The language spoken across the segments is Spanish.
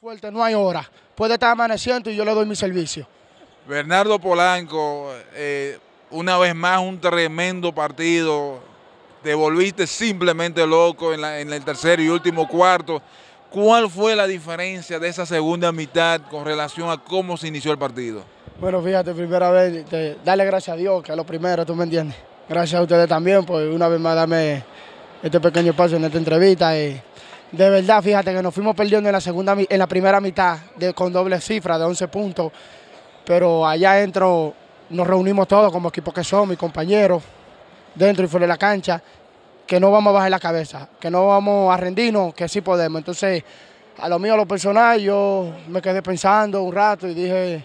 Fuerte, no hay hora. Puede estar amaneciendo y yo le doy mi servicio. Bernardo Polanco, eh, una vez más un tremendo partido. Te volviste simplemente loco en el tercer y último cuarto. ¿Cuál fue la diferencia de esa segunda mitad con relación a cómo se inició el partido? Bueno, fíjate, primera vez, dale darle gracias a Dios, que es lo primero, tú me entiendes. Gracias a ustedes también por una vez más darme este pequeño paso en esta entrevista. de verdad, fíjate que nos fuimos perdiendo en la, segunda, en la primera mitad con doble cifra de 11 puntos, pero allá adentro nos reunimos todos como equipo que somos, mis compañeros, dentro y fuera de la cancha, que no vamos a bajar la cabeza, que no vamos a rendirnos, que sí podemos. Entonces, a lo mío, a lo personal, yo me quedé pensando un rato y dije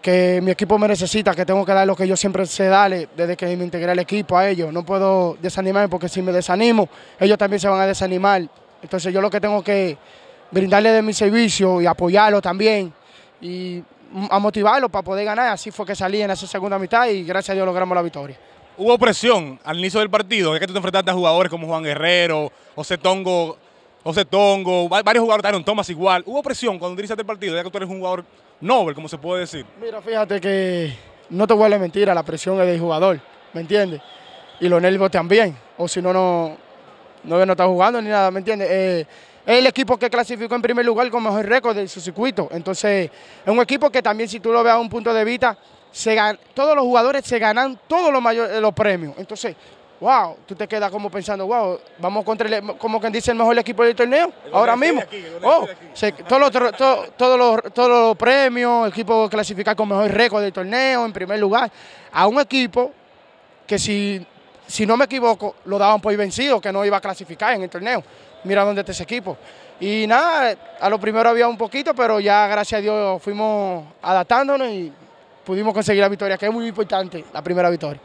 que mi equipo me necesita, que tengo que dar lo que yo siempre sé darle desde que me integré al equipo a ellos. No puedo desanimarme porque si me desanimo, ellos también se van a desanimar. Entonces yo lo que tengo que brindarle de mi servicio y apoyarlo también y a motivarlo para poder ganar. Así fue que salí en esa segunda mitad y gracias a Dios logramos la victoria. Hubo presión al inicio del partido, es que tú te enfrentaste a jugadores como Juan Guerrero, José Tongo José Tongo, varios jugadores daron Thomas igual. ¿Hubo presión cuando dirigiste el partido, ya que tú eres un jugador Nobel, como se puede decir? Mira, fíjate que no te vuelve mentira, la presión es del jugador, ¿me entiendes? Y los nervios también, o si no, no, no, no está jugando ni nada, ¿me entiendes? Eh, es el equipo que clasificó en primer lugar con mejor récord de su circuito. Entonces, es un equipo que también, si tú lo veas a un punto de vista, todos los jugadores se ganan todos los, mayores, los premios. Entonces, wow, tú te quedas como pensando, wow, vamos contra el, e-", como quien dice el mejor equipo del torneo, ahora mismo. todos, los, premios, el equipo clasificado con mejor récord del torneo, en primer lugar, a un equipo que si, si no me equivoco, lo daban por vencido, que no iba a clasificar en el torneo. Mira dónde está ese equipo. Y nada, a lo primero había un poquito, pero ya gracias a Dios fuimos adaptándonos y pudimos conseguir la victoria, que es muy importante, la primera victoria.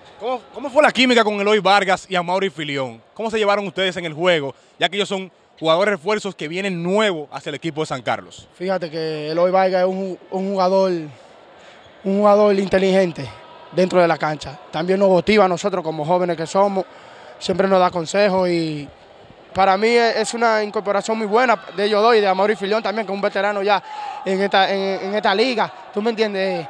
¿Cómo, fue la química con Eloy Vargas y Amaury Filión? ¿Cómo se llevaron ustedes en el juego, ya que ellos son jugadores refuerzos que vienen nuevos hacia el equipo de San Carlos? Fíjate que Eloy Vargas es un, jugador un jugador inteligente dentro de la cancha. También nos motiva a nosotros como jóvenes que somos, siempre nos da consejos y para mí es una incorporación muy buena de ellos dos y de Amaury Filión también, que es un veterano ya en esta, en esta liga. ¿Tú me entiendes?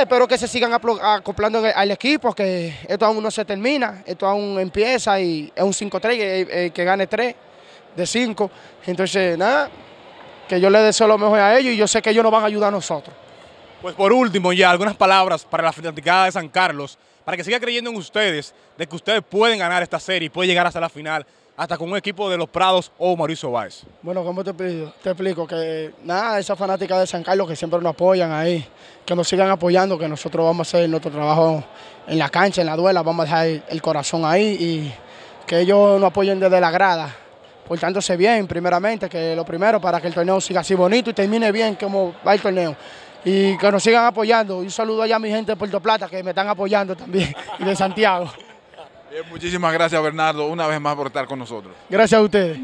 espero que se sigan acoplando al equipo, que esto aún no se termina, esto aún empieza y es un 5-3, eh, eh, que, gane 3 de 5. Entonces, nada, que yo le deseo lo mejor a ellos y yo sé que ellos nos van a ayudar a nosotros. Pues por último, ya algunas palabras para la fanaticada de San Carlos, para que siga creyendo en ustedes, de que ustedes pueden ganar esta serie y pueden llegar hasta la final hasta con un equipo de los Prados o Mauricio Báez. Bueno, como te explico? Te explico que nada, esa fanática de San Carlos que siempre nos apoyan ahí, que nos sigan apoyando, que nosotros vamos a hacer nuestro trabajo en la cancha, en la duela, vamos a dejar el corazón ahí y que ellos nos apoyen desde la grada, portándose bien primeramente, que lo primero para que el torneo siga así bonito y termine bien como va el torneo. Y que nos sigan apoyando. un saludo allá a mi gente de Puerto Plata que me están apoyando también y de Santiago. Eh, muchísimas gracias, Bernardo, una vez más por estar con nosotros. Gracias a ustedes.